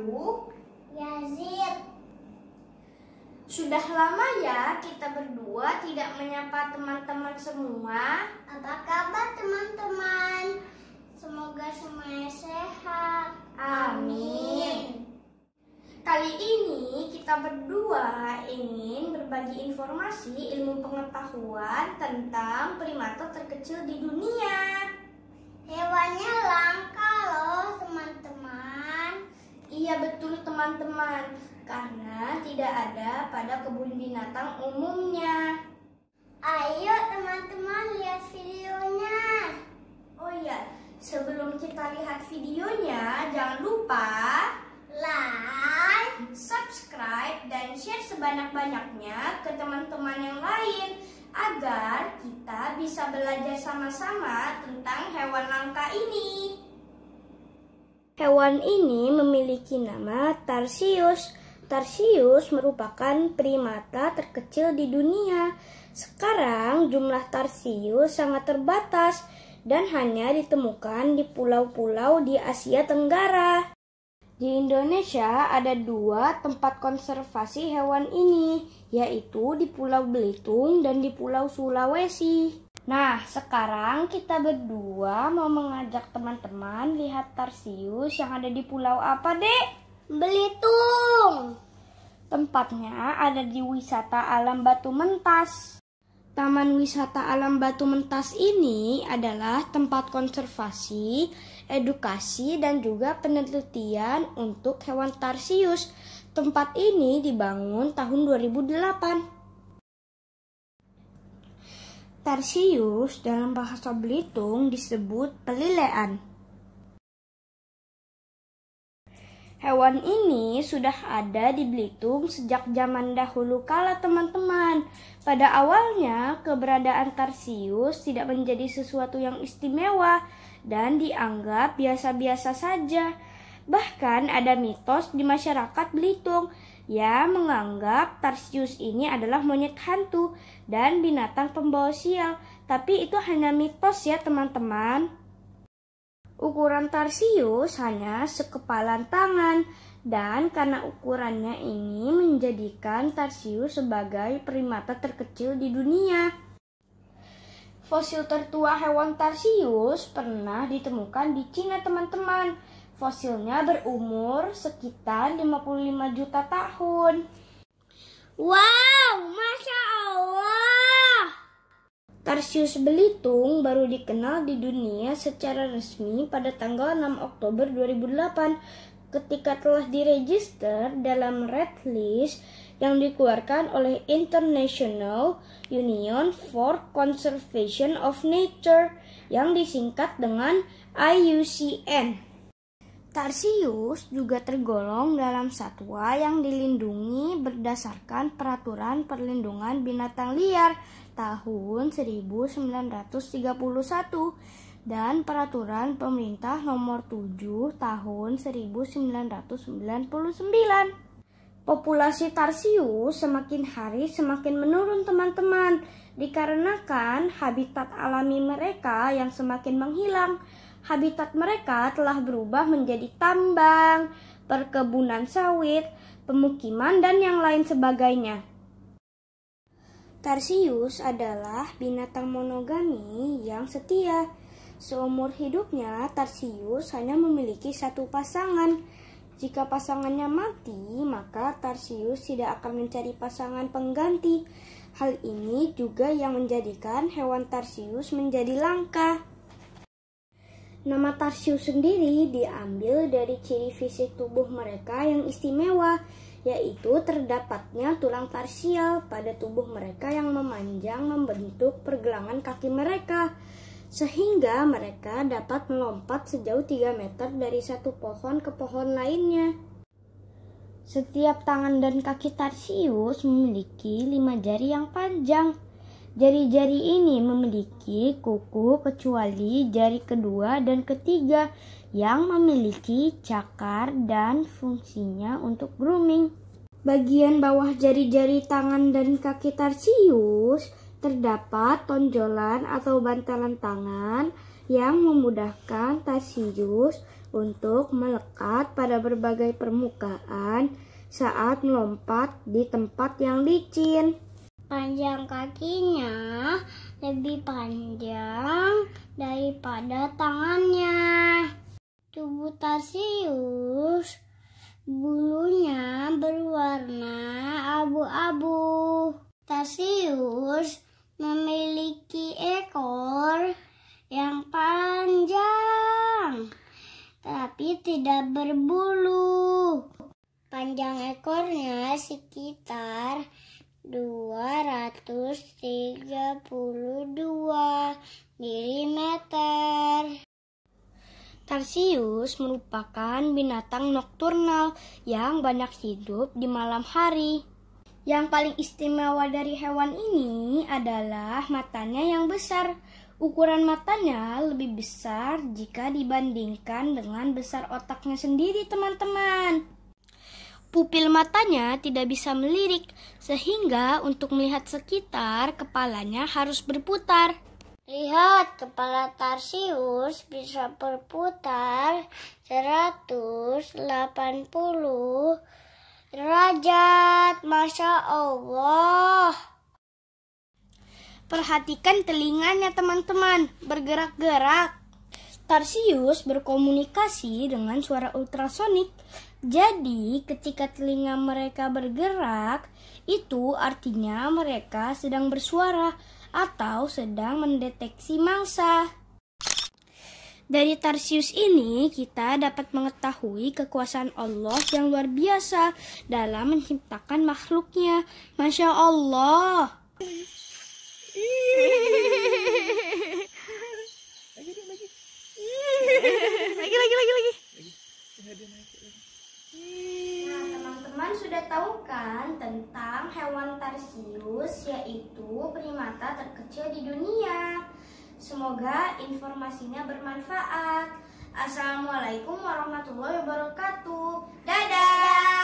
aku Yazid Sudah lama ya kita berdua tidak menyapa teman-teman semua Apa kabar teman-teman? Semoga semuanya sehat Amin Kali ini kita berdua ingin berbagi informasi ilmu pengetahuan tentang primata terkecil di dunia Hewannya langka loh teman-teman Iya betul teman-teman, karena tidak ada pada kebun binatang umumnya. Ayo teman-teman lihat videonya. Oh iya, sebelum kita lihat videonya, jangan lupa like, subscribe, dan share sebanyak-banyaknya ke teman-teman yang lain agar kita bisa belajar sama-sama tentang hewan langka ini. Hewan ini memiliki nama Tarsius. Tarsius merupakan primata terkecil di dunia. Sekarang jumlah Tarsius sangat terbatas dan hanya ditemukan di pulau-pulau di Asia Tenggara. Di Indonesia ada dua tempat konservasi hewan ini, yaitu di Pulau Belitung dan di Pulau Sulawesi. Nah, sekarang kita berdua mau mengajak teman-teman lihat Tarsius yang ada di pulau apa, Dek? Belitung. Tempatnya ada di wisata alam Batu Mentas. Taman wisata alam Batu Mentas ini adalah tempat konservasi, edukasi, dan juga penelitian untuk hewan Tarsius. Tempat ini dibangun tahun 2008. Tarsius dalam bahasa Belitung disebut pelilean. Hewan ini sudah ada di Belitung sejak zaman dahulu kala teman-teman. Pada awalnya, keberadaan Tarsius tidak menjadi sesuatu yang istimewa dan dianggap biasa-biasa saja. Bahkan ada mitos di masyarakat Belitung ia menganggap Tarsius ini adalah monyet hantu dan binatang pembawa sial. Tapi itu hanya mitos ya teman-teman. Ukuran Tarsius hanya sekepalan tangan dan karena ukurannya ini menjadikan Tarsius sebagai primata terkecil di dunia. Fosil tertua hewan Tarsius pernah ditemukan di Cina, teman-teman fosilnya berumur sekitar 55 juta tahun. Wow, Masya Allah! Tarsius Belitung baru dikenal di dunia secara resmi pada tanggal 6 Oktober 2008 ketika telah diregister dalam red list yang dikeluarkan oleh International Union for Conservation of Nature yang disingkat dengan IUCN. Tarsius juga tergolong dalam satwa yang dilindungi berdasarkan Peraturan Perlindungan Binatang Liar tahun 1931 dan Peraturan Pemerintah Nomor 7 tahun 1999. Populasi tarsius semakin hari semakin menurun teman-teman dikarenakan habitat alami mereka yang semakin menghilang habitat mereka telah berubah menjadi tambang, perkebunan sawit, pemukiman, dan yang lain sebagainya. Tarsius adalah binatang monogami yang setia. Seumur hidupnya, Tarsius hanya memiliki satu pasangan. Jika pasangannya mati, maka Tarsius tidak akan mencari pasangan pengganti. Hal ini juga yang menjadikan hewan Tarsius menjadi langka. Nama tarsius sendiri diambil dari ciri fisik tubuh mereka yang istimewa, yaitu terdapatnya tulang tarsial pada tubuh mereka yang memanjang membentuk pergelangan kaki mereka, sehingga mereka dapat melompat sejauh 3 meter dari satu pohon ke pohon lainnya. Setiap tangan dan kaki tarsius memiliki lima jari yang panjang, Jari-jari ini memiliki kuku kecuali jari kedua dan ketiga yang memiliki cakar dan fungsinya untuk grooming. Bagian bawah jari-jari tangan dan kaki tarsius terdapat tonjolan atau bantalan tangan yang memudahkan tarsius untuk melekat pada berbagai permukaan saat melompat di tempat yang licin panjang kakinya lebih panjang daripada tangannya. Tubuh Tarsius bulunya berwarna abu-abu. Tarsius memiliki ekor yang panjang tapi tidak berbulu. Panjang ekornya sekitar 232 mm. Tarsius merupakan binatang nokturnal yang banyak hidup di malam hari. Yang paling istimewa dari hewan ini adalah matanya yang besar. Ukuran matanya lebih besar jika dibandingkan dengan besar otaknya sendiri, teman-teman. Pupil matanya tidak bisa melirik, sehingga untuk melihat sekitar, kepalanya harus berputar. Lihat, kepala Tarsius bisa berputar 180 derajat. Masya Allah. Perhatikan telinganya teman-teman, bergerak-gerak. Tarsius berkomunikasi dengan suara ultrasonik. Jadi, ketika telinga mereka bergerak, itu artinya mereka sedang bersuara atau sedang mendeteksi mangsa. Dari Tarsius ini, kita dapat mengetahui kekuasaan Allah yang luar biasa dalam menciptakan makhluknya. Masya Allah. lagi lagi lagi lagi nah teman-teman sudah tahu kan tentang hewan tarsius yaitu primata terkecil di dunia semoga informasinya bermanfaat assalamualaikum warahmatullahi wabarakatuh dadah